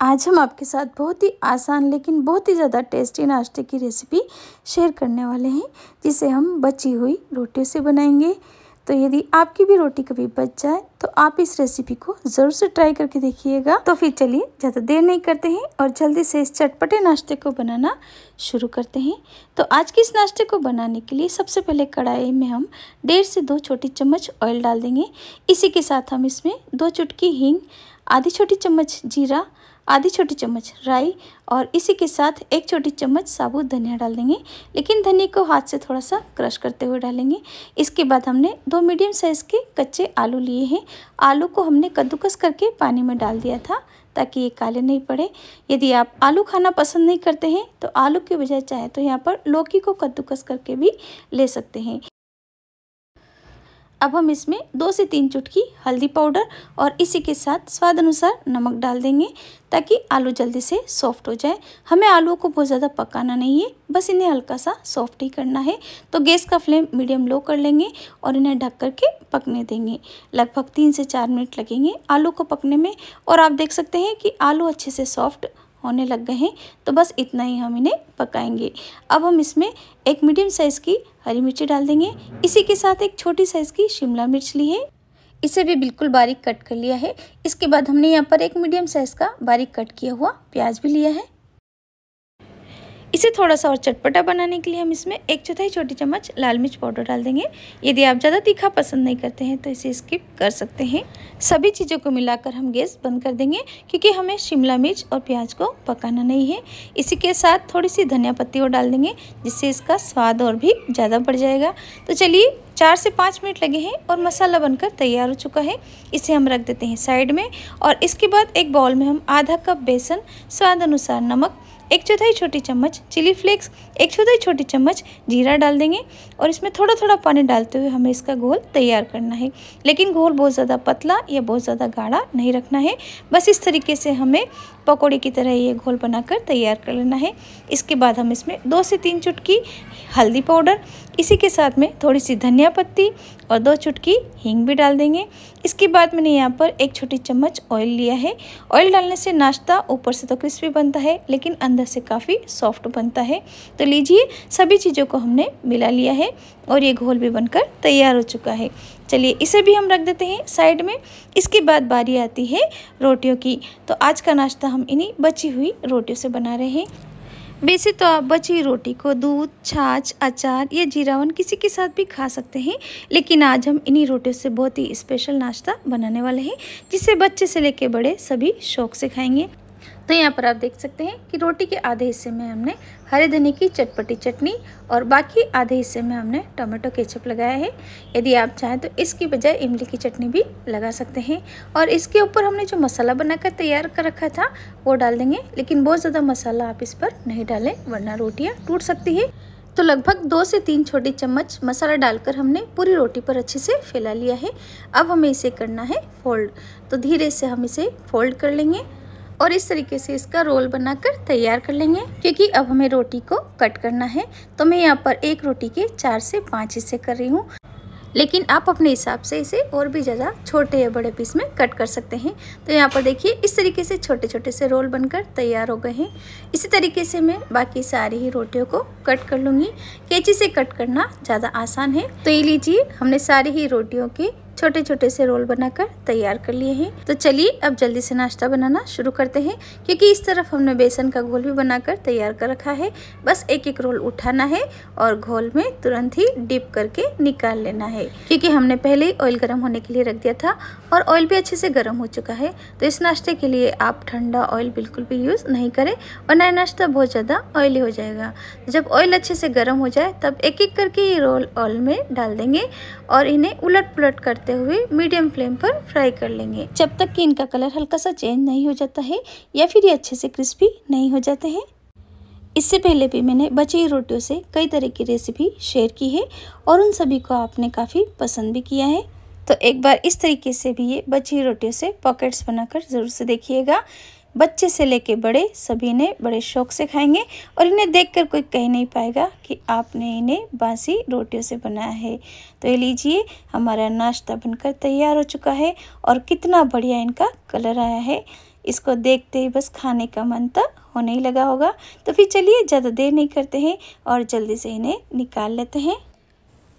आज हम आपके साथ बहुत ही आसान लेकिन बहुत ही ज़्यादा टेस्टी नाश्ते की रेसिपी शेयर करने वाले हैं जिसे हम बची हुई रोटियों से बनाएंगे तो यदि आपकी भी रोटी कभी बच जाए तो आप इस रेसिपी को ज़रूर से ट्राई करके देखिएगा तो फिर चलिए ज़्यादा देर नहीं करते हैं और जल्दी से इस चटपटे नाश्ते को बनाना शुरू करते हैं तो आज के इस नाश्ते को बनाने के लिए सबसे पहले कढ़ाई में हम डेढ़ से दो छोटी चम्मच ऑयल डाल देंगे इसी के साथ हम इसमें दो चुटकी हींग आधी छोटी चम्मच जीरा आधी छोटी चम्मच राई और इसी के साथ एक छोटी चम्मच साबुत धनिया डाल देंगे लेकिन धनिया को हाथ से थोड़ा सा क्रश करते हुए डालेंगे इसके बाद हमने दो मीडियम साइज़ के कच्चे आलू लिए हैं आलू को हमने कद्दूकस करके पानी में डाल दिया था ताकि ये काले नहीं पड़े यदि आप आलू खाना पसंद नहीं करते हैं तो आलू के बजाय चाहे तो यहाँ पर लौकी को कद्दूकस करके भी ले सकते हैं अब हम इसमें दो से तीन चुटकी हल्दी पाउडर और इसी के साथ स्वाद अनुसार नमक डाल देंगे ताकि आलू जल्दी से सॉफ्ट हो जाए हमें आलू को बहुत ज़्यादा पकाना नहीं है बस इन्हें हल्का सा सॉफ्ट ही करना है तो गैस का फ्लेम मीडियम लो कर लेंगे और इन्हें ढक कर के पकने देंगे लगभग तीन से चार मिनट लगेंगे आलू को पकने में और आप देख सकते हैं कि आलू अच्छे से सॉफ्ट होने लग गए हैं तो बस इतना ही हम इन्हें पकाएंगे अब हम इसमें एक मीडियम साइज़ की हरी मिर्ची डाल देंगे इसी के साथ एक छोटी साइज़ की शिमला मिर्च ली है इसे भी बिल्कुल बारीक कट कर लिया है इसके बाद हमने यहाँ पर एक मीडियम साइज़ का बारीक कट किया हुआ प्याज भी लिया है इसे थोड़ा सा और चटपटा बनाने के लिए हम इसमें एक चौथाई छोटी चम्मच लाल मिर्च पाउडर डाल देंगे यदि आप ज़्यादा तीखा पसंद नहीं करते हैं तो इसे स्किप कर सकते हैं सभी चीज़ों को मिलाकर हम गैस बंद कर देंगे क्योंकि हमें शिमला मिर्च और प्याज को पकाना नहीं है इसी के साथ थोड़ी सी धनिया पत्ती और डाल देंगे जिससे इसका स्वाद और भी ज़्यादा बढ़ जाएगा तो चलिए चार से पाँच मिनट लगे हैं और मसाला बनकर तैयार हो चुका है इसे हम रख देते हैं साइड में और इसके बाद एक बाउल में हम आधा कप बेसन स्वाद अनुसार नमक एक चौथाई छोटी चम्मच चिली फ्लेक्स एक चौथाई छोटी चम्मच जीरा डाल देंगे और इसमें थोड़ा थोड़ा पानी डालते हुए हमें इसका घोल तैयार करना है लेकिन घोल बहुत ज़्यादा पतला या बहुत ज़्यादा गाढ़ा नहीं रखना है बस इस तरीके से हमें पकौड़े की तरह ये घोल बनाकर तैयार कर लेना है इसके बाद हम इसमें दो से तीन चुटकी हल्दी पाउडर इसी के साथ में थोड़ी सी धनिया पत्ती और दो चुटकी हींग भी डाल देंगे इसके बाद मैंने यहाँ पर एक छोटी चम्मच ऑयल लिया है ऑयल डालने से नाश्ता ऊपर से तो क्रिस्पी बनता है लेकिन अंदर से काफ़ी सॉफ्ट बनता है तो लीजिए सभी चीज़ों को हमने मिला लिया है और ये घोल भी बनकर तैयार हो चुका है चलिए इसे भी हम रख देते हैं साइड में इसके बाद बारी आती है रोटियों की तो आज का नाश्ता हम इन्हीं बची हुई रोटियों से बना रहे हैं वैसे तो आप बची रोटी को दूध छाछ अचार या जीरावन किसी के साथ भी खा सकते हैं लेकिन आज हम इन्हीं रोटियों से बहुत ही स्पेशल नाश्ता बनाने वाले हैं जिसे बच्चे से लेकर बड़े सभी शौक से खाएंगे तो यहाँ पर आप देख सकते हैं कि रोटी के आधे हिस्से में हमने हरे धनी की चटपटी चटनी और बाकी आधे हिस्से में हमने टोमेटो केचप लगाया है यदि आप चाहें तो इसकी बजाय इमली की चटनी भी लगा सकते हैं और इसके ऊपर हमने जो मसाला बनाकर तैयार कर रखा था वो डाल देंगे लेकिन बहुत ज़्यादा मसाला आप इस पर नहीं डालें वरना रोटियाँ टूट सकती है तो लगभग दो से तीन छोटी चम्मच मसाला डालकर हमने पूरी रोटी पर अच्छे से फैला लिया है अब हमें इसे करना है फोल्ड तो धीरे से हम इसे फोल्ड कर लेंगे और इस तरीके से इसका रोल बनाकर तैयार कर लेंगे क्योंकि अब हमें रोटी को कट करना है तो मैं यहाँ पर एक रोटी के चार से पाँच हिस्से कर रही हूँ लेकिन आप अपने हिसाब से इसे और भी ज़्यादा छोटे या बड़े पीस में कट कर सकते हैं तो यहाँ पर देखिए इस तरीके से छोटे छोटे से रोल बनकर तैयार हो गए हैं इसी तरीके से मैं बाकी सारी ही रोटियों को कट कर लूँगी कैची से कट करना ज़्यादा आसान है तो ये लीजिए हमने सारी ही रोटियों के छोटे छोटे से रोल बनाकर तैयार कर लिए हैं तो चलिए अब जल्दी से नाश्ता बनाना शुरू करते हैं क्योंकि इस तरफ हमने बेसन का घोल भी बनाकर तैयार कर रखा है बस एक एक रोल उठाना है और घोल में तुरंत ही डिप करके निकाल लेना है क्योंकि हमने पहले ही ऑयल गर्म होने के लिए रख दिया था और ऑयल भी अच्छे से गर्म हो चुका है तो इस नाश्ते के लिए आप ठंडा ऑयल बिल्कुल भी यूज़ नहीं करें और नया नाश्ता बहुत ज़्यादा ऑयली हो जाएगा जब ऑयल अच्छे से गर्म हो जाए तब एक एक करके ये रोल ऑयल में डाल देंगे और इन्हें उलट पुलट करते करते हुए मीडियम फ्लेम पर फ्राई कर लेंगे जब तक कि इनका कलर हल्का सा चेंज नहीं हो जाता है या फिर ये अच्छे से क्रिस्पी नहीं हो जाते हैं इससे पहले भी मैंने बची रोटियों से कई तरह की रेसिपी शेयर की है और उन सभी को आपने काफ़ी पसंद भी किया है तो एक बार इस तरीके से भी ये बची रोटियों से पॉकेट्स बनाकर ज़रूर से देखिएगा बच्चे से लेके बड़े सभी ने बड़े शौक से खाएंगे और इन्हें देखकर कोई कह नहीं पाएगा कि आपने इन्हें बासी रोटियों से बनाया है तो ये लीजिए हमारा नाश्ता बनकर तैयार हो चुका है और कितना बढ़िया इनका कलर आया है इसको देखते ही बस खाने का मन तो होने ही लगा होगा तो फिर चलिए ज़्यादा देर नहीं करते हैं और जल्दी से इन्हें निकाल लेते हैं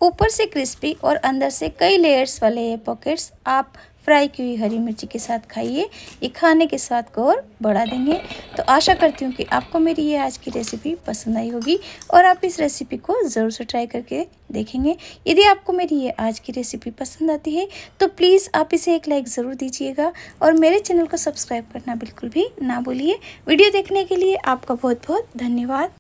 ऊपर से क्रिस्पी और अंदर से कई लेयर्स वाले ये पॉकेट्स आप फ्राई की हुई हरी मिर्ची के साथ खाइए ये खाने के स्वाद को और बढ़ा देंगे तो आशा करती हूँ कि आपको मेरी ये आज की रेसिपी पसंद आई होगी और आप इस रेसिपी को ज़रूर से ट्राई करके देखेंगे यदि आपको मेरी ये आज की रेसिपी पसंद आती है तो प्लीज़ आप इसे एक लाइक ज़रूर दीजिएगा और मेरे चैनल को सब्सक्राइब करना बिल्कुल भी ना भूलिए वीडियो देखने के लिए आपका बहुत बहुत धन्यवाद